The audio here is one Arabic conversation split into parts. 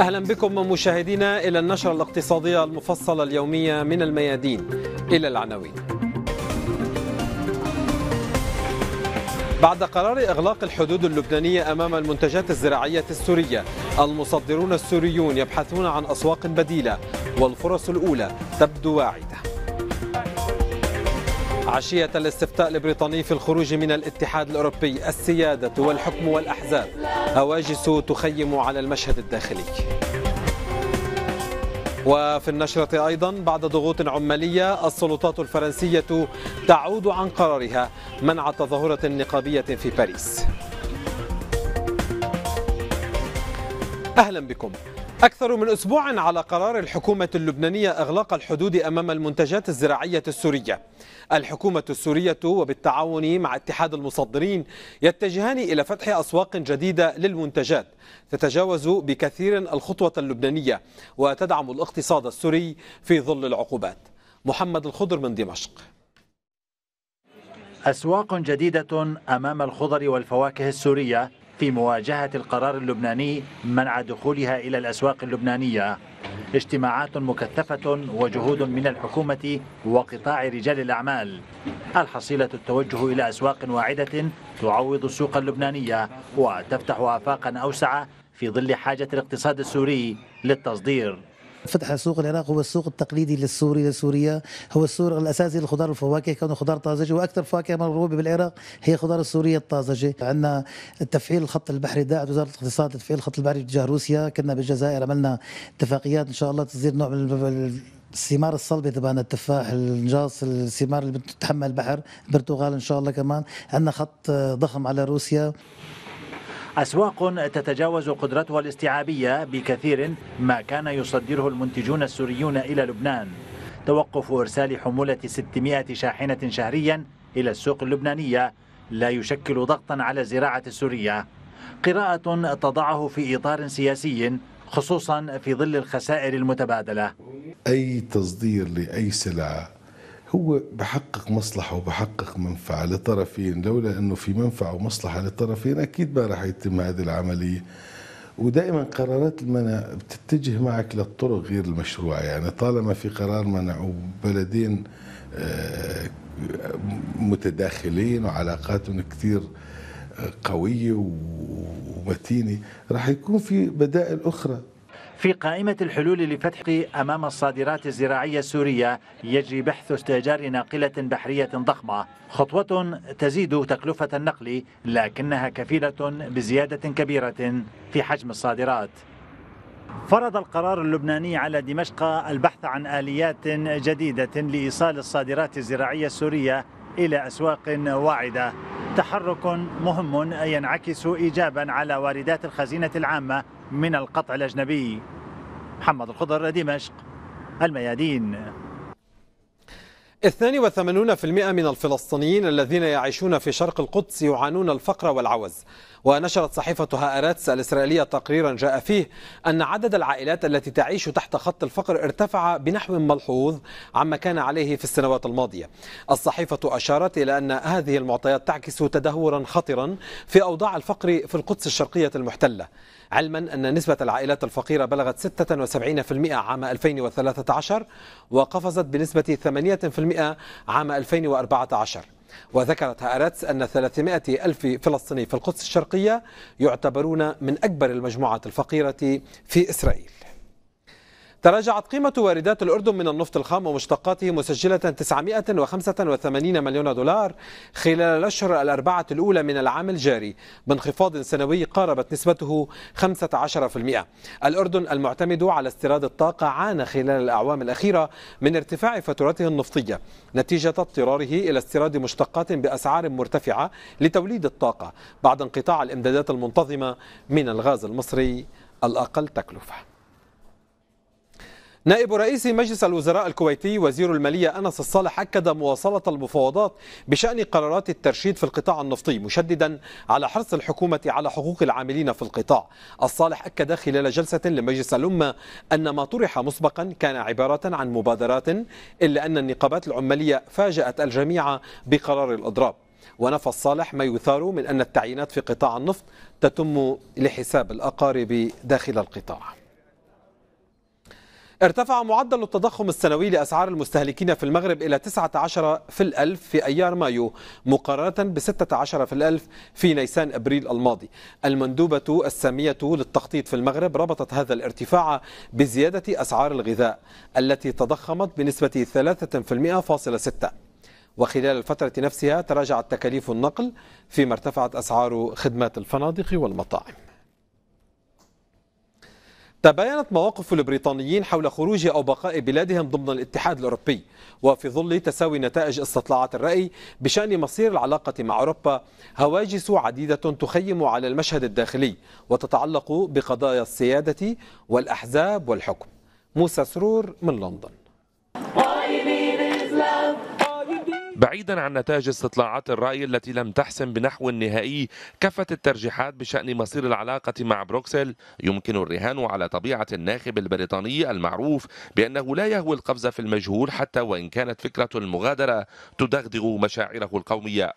أهلا بكم مشاهدينا إلى النشرة الاقتصادية المفصلة اليومية من الميادين إلى العناوين بعد قرار إغلاق الحدود اللبنانية أمام المنتجات الزراعية السورية المصدرون السوريون يبحثون عن أسواق بديلة والفرص الأولى تبدو واعدة عشية الاستفتاء البريطاني في الخروج من الاتحاد الأوروبي السيادة والحكم والأحزاب هواجس تخيم على المشهد الداخلي وفي النشرة أيضا بعد ضغوط عمالية السلطات الفرنسية تعود عن قرارها منع تظاهرة نقابية في باريس أهلا بكم أكثر من أسبوع على قرار الحكومة اللبنانية إغلاق الحدود أمام المنتجات الزراعية السورية الحكومة السورية وبالتعاون مع اتحاد المصدرين يتجهان إلى فتح أسواق جديدة للمنتجات تتجاوز بكثير الخطوة اللبنانية وتدعم الاقتصاد السوري في ظل العقوبات محمد الخضر من دمشق أسواق جديدة أمام الخضر والفواكه السورية في مواجهة القرار اللبناني منع دخولها إلى الأسواق اللبنانية اجتماعات مكثفة وجهود من الحكومة وقطاع رجال الأعمال الحصيلة التوجه إلى أسواق واعدة تعوض السوق اللبنانية وتفتح آفاقا أوسع في ظل حاجة الاقتصاد السوري للتصدير فتح سوق العراق هو السوق التقليدي للسوري لسوريا هو السوق الاساسي للخضار والفواكه كونه خضار طازجه واكثر فواكه مرغوبه بالعراق هي خضار السوريه الطازجه عندنا تفعيل الخط البحري داعت وزاره الاقتصاد تفعيل الخط البحري تجاه روسيا كنا بالجزائر عملنا اتفاقيات ان شاء الله تصدير نوع من الثمار الصلبه تبعنا التفاح النجاص الثمار اللي بتتحمل البحر البرتغال ان شاء الله كمان عندنا خط ضخم على روسيا أسواق تتجاوز قدرتها الاستيعابية بكثير ما كان يصدره المنتجون السوريون إلى لبنان توقف إرسال حمولة 600 شاحنة شهريا إلى السوق اللبنانية لا يشكل ضغطا على الزراعة السورية قراءة تضعه في إطار سياسي خصوصا في ظل الخسائر المتبادلة أي تصدير لأي سلعة هو بحقق مصلحة وبحقق منفعة لطرفين لولا أنه في منفعة ومصلحة للطرفين أكيد ما راح يتم هذه العملية ودائما قرارات المنع بتتجه معك للطرق غير المشروعة يعني طالما في قرار منع وبلدين آه، متداخلين وعلاقاتهم كثير آه، قوية ومتينة راح يكون في بدائل أخرى في قائمة الحلول لفتح أمام الصادرات الزراعية السورية يجري بحث استئجار ناقلة بحرية ضخمة خطوة تزيد تكلفة النقل لكنها كفيلة بزيادة كبيرة في حجم الصادرات فرض القرار اللبناني على دمشق البحث عن آليات جديدة لإيصال الصادرات الزراعية السورية إلى أسواق واعدة تحرك مهم ينعكس إيجابا على واردات الخزينة العامة من القطع الأجنبي محمد الخضر دمشق الميادين 82% من الفلسطينيين الذين يعيشون في شرق القدس يعانون الفقر والعوز ونشرت صحيفة هآراتس الإسرائيلية تقريرا جاء فيه أن عدد العائلات التي تعيش تحت خط الفقر ارتفع بنحو ملحوظ عما كان عليه في السنوات الماضية الصحيفة أشارت إلى أن هذه المعطيات تعكس تدهورا خطرا في أوضاع الفقر في القدس الشرقية المحتلة علما أن نسبة العائلات الفقيرة بلغت 76% عام 2013 وقفزت بنسبة 8% عام 2014 وذكرت هأرتس أن 300 ألف فلسطيني في القدس الشرقية يعتبرون من أكبر المجموعات الفقيرة في إسرائيل تراجعت قيمة واردات الأردن من النفط الخام ومشتقاته مسجلة 985 مليون دولار خلال الأشهر الأربعة الأولى من العام الجاري بانخفاض سنوي قاربت نسبته 15% الأردن المعتمد على استيراد الطاقة عانى خلال الأعوام الأخيرة من ارتفاع فاتورته النفطية نتيجة اضطراره إلى استيراد مشتقات بأسعار مرتفعة لتوليد الطاقة بعد انقطاع الإمدادات المنتظمة من الغاز المصري الأقل تكلفة نائب رئيس مجلس الوزراء الكويتي وزير المالية أنس الصالح أكد مواصلة المفاوضات بشأن قرارات الترشيد في القطاع النفطي مشددا على حرص الحكومة على حقوق العاملين في القطاع الصالح أكد خلال جلسة لمجلس الأمة أن ما طرح مسبقا كان عبارة عن مبادرات إلا أن النقابات العمالية فاجأت الجميع بقرار الإضراب ونفى الصالح ما يثار من أن التعيينات في قطاع النفط تتم لحساب الأقارب داخل القطاع ارتفع معدل التضخم السنوي لأسعار المستهلكين في المغرب إلى 19 في الألف في أيار مايو مقارنة ب 16 في الألف في نيسان أبريل الماضي المندوبة السامية للتخطيط في المغرب ربطت هذا الارتفاع بزيادة أسعار الغذاء التي تضخمت بنسبة 3.6% وخلال الفترة نفسها تراجعت تكاليف النقل فيما ارتفعت أسعار خدمات الفنادق والمطاعم تباينت مواقف البريطانيين حول خروج أو بقاء بلادهم ضمن الاتحاد الأوروبي وفي ظل تساوي نتائج استطلاعات الرأي بشأن مصير العلاقة مع أوروبا هواجس عديدة تخيم على المشهد الداخلي وتتعلق بقضايا السيادة والأحزاب والحكم موسى سرور من لندن بعيدا عن نتائج استطلاعات الرأي التي لم تحسم بنحو نهائي كافة الترجيحات بشأن مصير العلاقة مع بروكسل يمكن الرهان على طبيعة الناخب البريطاني المعروف بأنه لا يهوي القفز في المجهول حتى وإن كانت فكرة المغادرة تدغدغ مشاعره القومية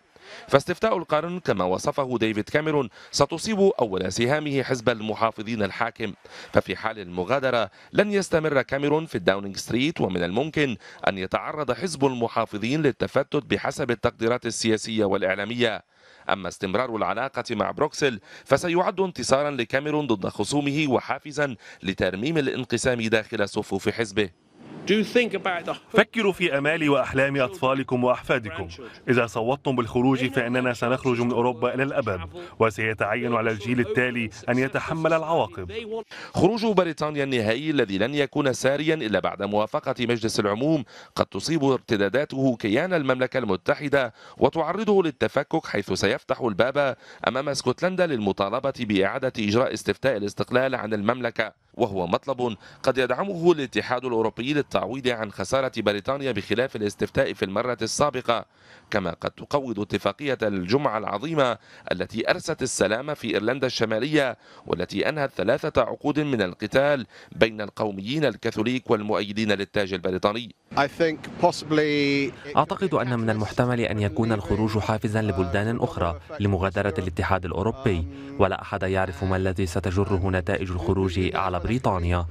فاستفتاء القرن كما وصفه ديفيد كاميرون ستصيب أول سهامه حزب المحافظين الحاكم ففي حال المغادرة لن يستمر كاميرون في الداونينج ستريت ومن الممكن أن يتعرض حزب المحافظين للتفتت بحسب التقديرات السياسية والإعلامية أما استمرار العلاقة مع بروكسل فسيعد انتصارا لكاميرون ضد خصومه وحافزا لترميم الانقسام داخل صفوف حزبه فكروا في آمال وأحلام أطفالكم وأحفادكم إذا صوتتم بالخروج فإننا سنخرج من أوروبا إلى الأبد وسيتعين على الجيل التالي أن يتحمل العواقب خروج بريطانيا النهائي الذي لن يكون ساريا إلا بعد موافقة مجلس العموم قد تصيب ارتداداته كيان المملكة المتحدة وتعرضه للتفكك حيث سيفتح الباب أمام اسكتلندا للمطالبة بإعادة إجراء استفتاء الاستقلال عن المملكة وهو مطلب قد يدعمه الاتحاد الأوروبي للتعويض عن خسارة بريطانيا بخلاف الاستفتاء في المرة السابقة كما قد تقوض اتفاقية الجمعة العظيمة التي أرست السلام في إيرلندا الشمالية والتي أنهت ثلاثة عقود من القتال بين القوميين الكاثوليك والمؤيدين للتاج البريطاني أعتقد أن من المحتمل أن يكون الخروج حافزا لبلدان أخرى لمغادرة الاتحاد الأوروبي ولا أحد يعرف ما الذي ستجره نتائج الخروج على بريطانيا بريطانيا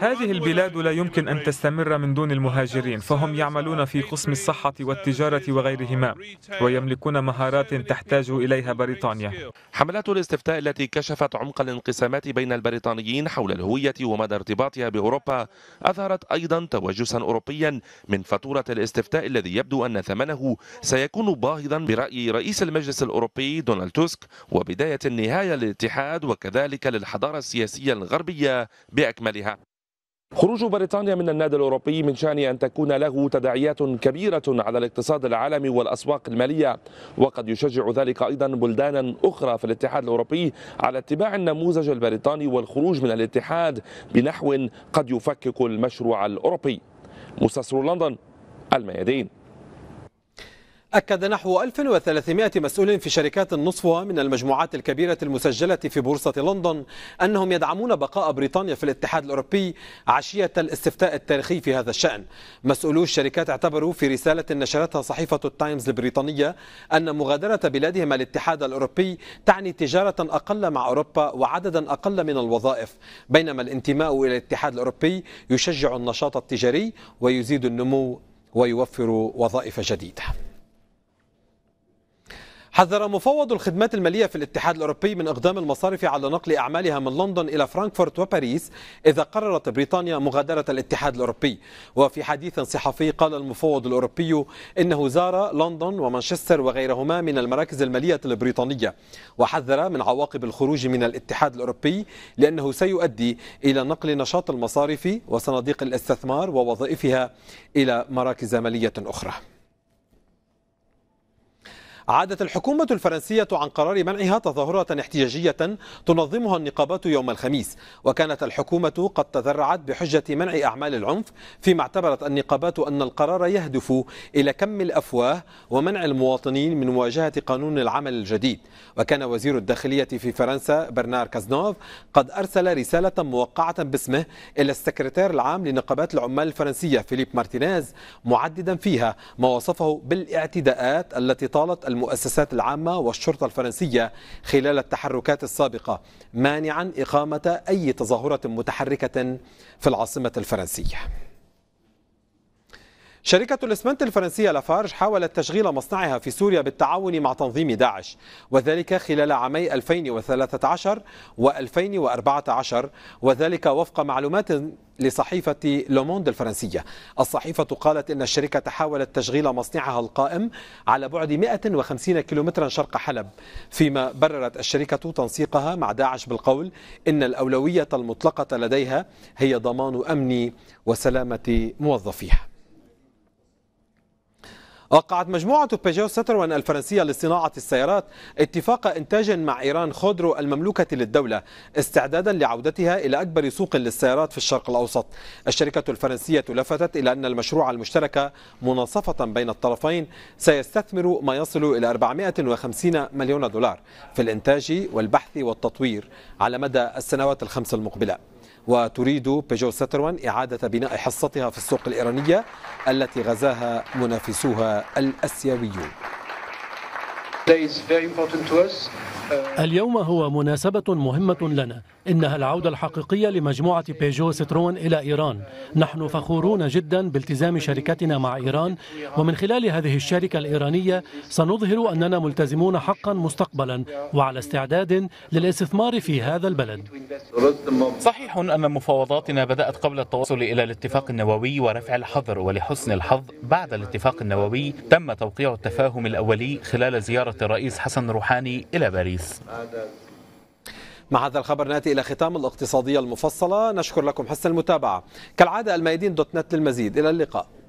هذه البلاد لا يمكن أن تستمر من دون المهاجرين فهم يعملون في قسم الصحة والتجارة وغيرهما ويملكون مهارات تحتاج إليها بريطانيا حملات الاستفتاء التي كشفت عمق الانقسامات بين البريطانيين حول الهوية ومدى ارتباطها بأوروبا أظهرت أيضا توجسا أوروبيا من فاتورة الاستفتاء الذي يبدو أن ثمنه سيكون باهظا برأي رئيس المجلس الأوروبي دونالد توسك وبداية النهاية للاتحاد وكذلك للحضارة السياسية الغربية بأكملها خروج بريطانيا من النادي الأوروبي من شأن أن تكون له تداعيات كبيرة على الاقتصاد العالمي والأسواق المالية وقد يشجع ذلك أيضا بلدانا أخرى في الاتحاد الأوروبي على اتباع النموذج البريطاني والخروج من الاتحاد بنحو قد يفكك المشروع الأوروبي مستثمر لندن الميادين أكد نحو 1300 مسؤول في شركات النصفة من المجموعات الكبيرة المسجلة في بورصة لندن أنهم يدعمون بقاء بريطانيا في الاتحاد الأوروبي عشية الاستفتاء التاريخي في هذا الشأن مسؤولو الشركات اعتبروا في رسالة نشرتها صحيفة التايمز البريطانية أن مغادرة بلادهم الاتحاد الأوروبي تعني تجارة أقل مع أوروبا وعددا أقل من الوظائف بينما الانتماء إلى الاتحاد الأوروبي يشجع النشاط التجاري ويزيد النمو ويوفر وظائف جديده حذر مفوض الخدمات المالية في الاتحاد الأوروبي من إقدام المصارف على نقل أعمالها من لندن إلى فرانكفورت وباريس إذا قررت بريطانيا مغادرة الاتحاد الأوروبي وفي حديث صحفي قال المفوض الأوروبي إنه زار لندن ومانشستر وغيرهما من المراكز المالية البريطانية وحذر من عواقب الخروج من الاتحاد الأوروبي لأنه سيؤدي إلى نقل نشاط المصارف وصناديق الاستثمار ووظائفها إلى مراكز مالية أخرى عادت الحكومة الفرنسية عن قرار منعها تظاهرة احتجاجية تنظمها النقابات يوم الخميس وكانت الحكومة قد تذرعت بحجة منع أعمال العنف فيما اعتبرت النقابات أن القرار يهدف إلى كم الأفواه ومنع المواطنين من مواجهة قانون العمل الجديد وكان وزير الداخلية في فرنسا برنار كازنوف قد أرسل رسالة موقعة باسمه إلى السكرتير العام لنقابات العمال الفرنسية فيليب مارتينيز معددا فيها ما وصفه بالاعتداءات التي طالت المؤسسات العامة والشرطة الفرنسية خلال التحركات السابقة مانعا إقامة أي تظاهرة متحركة في العاصمة الفرنسية شركة الإسمنت الفرنسية لافارج حاولت تشغيل مصنعها في سوريا بالتعاون مع تنظيم داعش وذلك خلال عامي 2013 و 2014 وذلك وفق معلومات لصحيفة لوموند الفرنسية الصحيفة قالت إن الشركة حاولت تشغيل مصنعها القائم على بعد 150 كيلومترا شرق حلب فيما بررت الشركة تنسيقها مع داعش بالقول إن الأولوية المطلقة لديها هي ضمان أمن وسلامة موظفيها وقعت مجموعة بيجو ستروان الفرنسية لصناعة السيارات اتفاق إنتاج مع إيران خودرو المملوكة للدولة استعدادا لعودتها إلى أكبر سوق للسيارات في الشرق الأوسط الشركة الفرنسية لفتت إلى أن المشروع المشترك مناصفة بين الطرفين سيستثمر ما يصل إلى 450 مليون دولار في الإنتاج والبحث والتطوير على مدى السنوات الخمس المقبله وتريد بيجو ستروان إعادة بناء حصتها في السوق الإيرانية التي غزاها منافسوها الأسيويون. اليوم هو مناسبة مهمة لنا إنها العودة الحقيقية لمجموعة بيجو سترون إلى إيران نحن فخورون جدا بالتزام شركتنا مع إيران ومن خلال هذه الشركة الإيرانية سنظهر أننا ملتزمون حقا مستقبلا وعلى استعداد للاستثمار في هذا البلد صحيح أن مفاوضاتنا بدأت قبل التوصل إلى الاتفاق النووي ورفع الحظر ولحسن الحظ بعد الاتفاق النووي تم توقيع التفاهم الأولي خلال زيارة الرئيس حسن روحاني إلى باريس باريس مع هذا الخبر ناتي إلى ختام الاقتصادية المفصلة نشكر لكم حسن المتابعة كالعادة المائدين دوت نت للمزيد إلى اللقاء